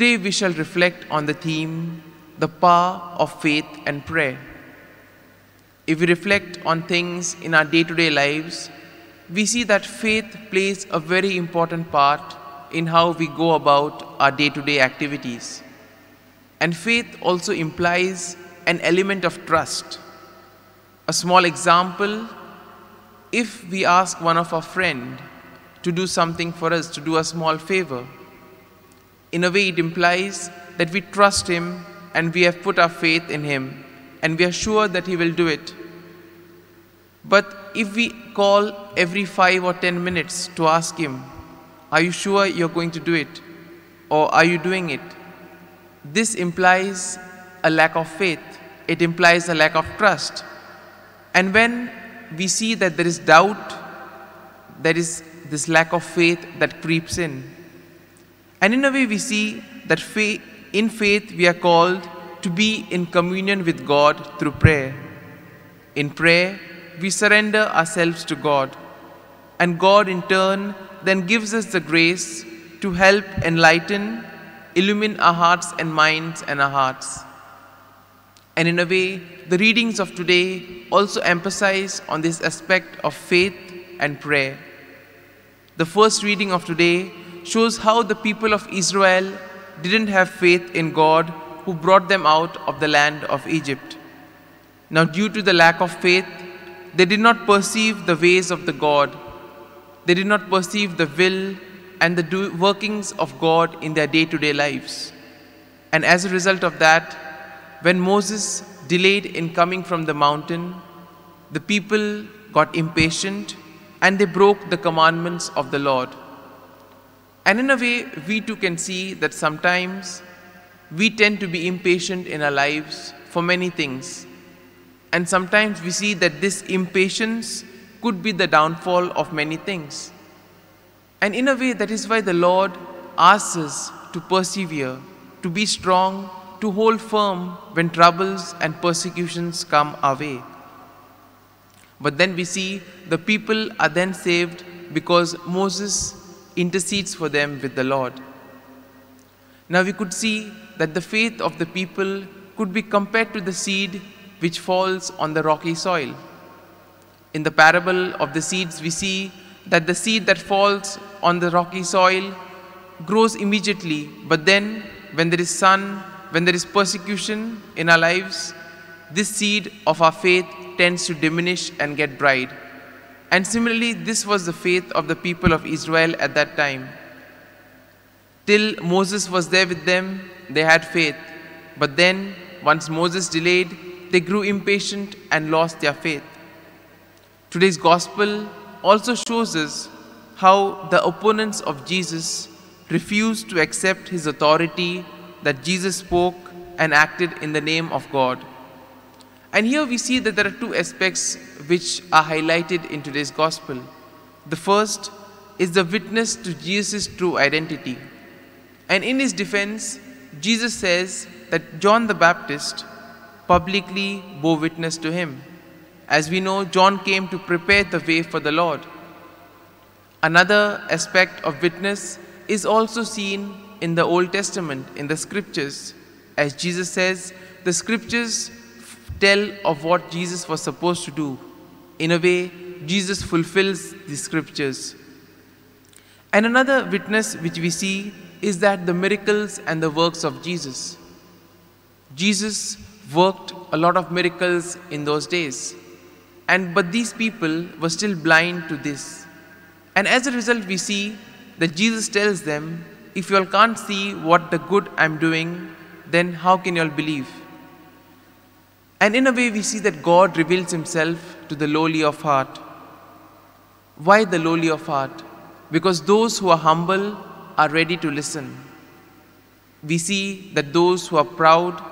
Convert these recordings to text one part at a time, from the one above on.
Today we shall reflect on the theme, the power of faith and prayer. If we reflect on things in our day to day lives, we see that faith plays a very important part in how we go about our day to day activities. And faith also implies an element of trust. A small example if we ask one of our friends to do something for us, to do a small favor, in a way, it implies that we trust Him and we have put our faith in Him and we are sure that He will do it. But if we call every five or ten minutes to ask Him, Are you sure you're going to do it? Or are you doing it? This implies a lack of faith, it implies a lack of trust. And when we see that there is doubt, there is this lack of faith that creeps in. And in a way, we see that faith, in faith we are called to be in communion with God through prayer. In prayer, we surrender ourselves to God, and God in turn then gives us the grace to help enlighten, illumine our hearts and minds and our hearts. And in a way, the readings of today also emphasize on this aspect of faith and prayer. The first reading of today shows how the people of Israel didn't have faith in God who brought them out of the land of Egypt. Now, due to the lack of faith, they did not perceive the ways of the God. They did not perceive the will and the workings of God in their day to day lives. And as a result of that, when Moses delayed in coming from the mountain, the people got impatient and they broke the commandments of the Lord. And in a way, we too can see that sometimes we tend to be impatient in our lives for many things. And sometimes we see that this impatience could be the downfall of many things. And in a way, that is why the Lord asks us to persevere, to be strong, to hold firm when troubles and persecutions come our way. But then we see the people are then saved because Moses intercedes for them with the Lord. Now we could see that the faith of the people could be compared to the seed which falls on the rocky soil. In the parable of the seeds, we see that the seed that falls on the rocky soil grows immediately, but then when there is sun, when there is persecution in our lives, this seed of our faith tends to diminish and get dried. And similarly, this was the faith of the people of Israel at that time. Till Moses was there with them, they had faith. But then, once Moses delayed, they grew impatient and lost their faith. Today's gospel also shows us how the opponents of Jesus refused to accept his authority that Jesus spoke and acted in the name of God. And here we see that there are two aspects which are highlighted in today's gospel. The first is the witness to Jesus' true identity. And in his defense, Jesus says that John the Baptist publicly bore witness to him. As we know, John came to prepare the way for the Lord. Another aspect of witness is also seen in the Old Testament, in the scriptures. As Jesus says, the scriptures tell of what Jesus was supposed to do. In a way, Jesus fulfills the scriptures. And another witness which we see is that the miracles and the works of Jesus. Jesus worked a lot of miracles in those days. And but these people were still blind to this. And as a result, we see that Jesus tells them, if you all can't see what the good I'm doing, then how can you all believe? And in a way, we see that God reveals himself to the lowly of heart. Why the lowly of heart? Because those who are humble are ready to listen. We see that those who are proud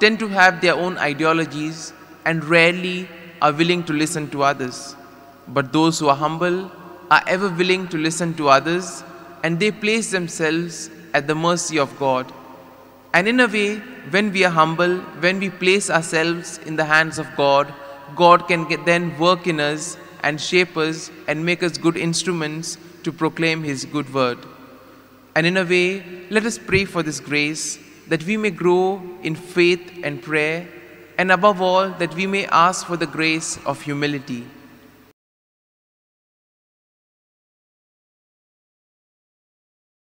tend to have their own ideologies and rarely are willing to listen to others. But those who are humble are ever willing to listen to others and they place themselves at the mercy of God. And in a way, when we are humble, when we place ourselves in the hands of God, God can get, then work in us and shape us and make us good instruments to proclaim His good word. And in a way, let us pray for this grace that we may grow in faith and prayer, and above all, that we may ask for the grace of humility.